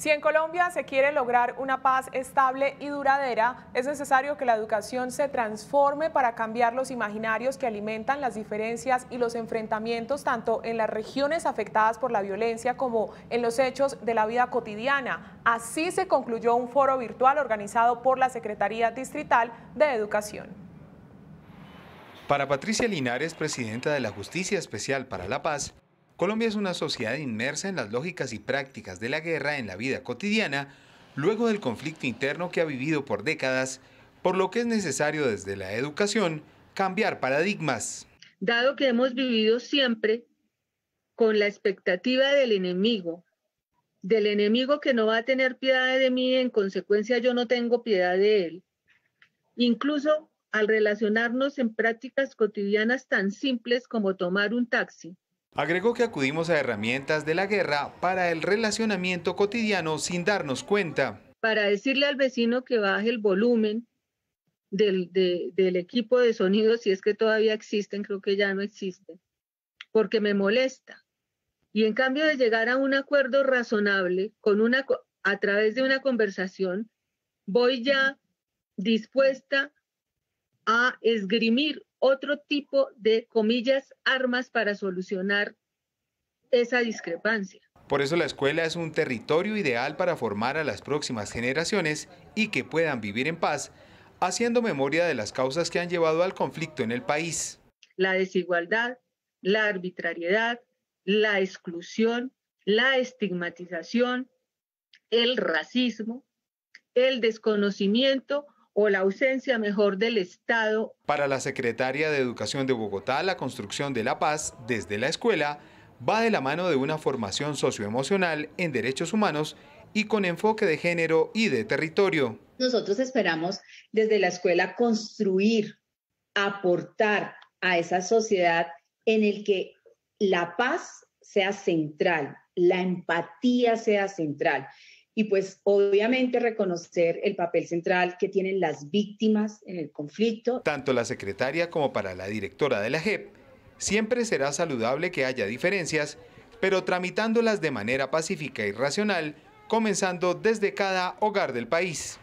Si en Colombia se quiere lograr una paz estable y duradera, es necesario que la educación se transforme para cambiar los imaginarios que alimentan las diferencias y los enfrentamientos tanto en las regiones afectadas por la violencia como en los hechos de la vida cotidiana. Así se concluyó un foro virtual organizado por la Secretaría Distrital de Educación. Para Patricia Linares, presidenta de la Justicia Especial para la Paz, Colombia es una sociedad inmersa en las lógicas y prácticas de la guerra en la vida cotidiana, luego del conflicto interno que ha vivido por décadas, por lo que es necesario desde la educación cambiar paradigmas. Dado que hemos vivido siempre con la expectativa del enemigo, del enemigo que no va a tener piedad de mí, en consecuencia yo no tengo piedad de él. Incluso al relacionarnos en prácticas cotidianas tan simples como tomar un taxi, Agregó que acudimos a herramientas de la guerra para el relacionamiento cotidiano sin darnos cuenta. Para decirle al vecino que baje el volumen del, equipo de sonido, si es que todavía existen, creo que ya no existen, porque me molesta. Y en cambio de llegar a un acuerdo razonable con una, a través de una conversación, voy ya dispuesta a esgrimir otro tipo de, comillas, armas para solucionar esa discrepancia. Por eso la escuela es un territorio ideal para formar a las próximas generaciones y que puedan vivir en paz, haciendo memoria de las causas que han llevado al conflicto en el país. La desigualdad, la arbitrariedad, la exclusión, la estigmatización, el racismo, el desconocimiento o la ausencia mejor del Estado. Para la secretaria de Educación de Bogotá, la construcción de la paz desde la escuela va de la mano de una formación socioemocional en derechos humanos y con enfoque de género y de territorio. Nosotros esperamos desde la escuela construir, aportar a esa sociedad en el que la paz sea central, la empatía sea central y pues obviamente reconocer el papel central que tienen las víctimas en el conflicto. Tanto la secretaria como para la directora de la JEP, siempre será saludable que haya diferencias, pero tramitándolas de manera pacífica y racional, comenzando desde cada hogar del país.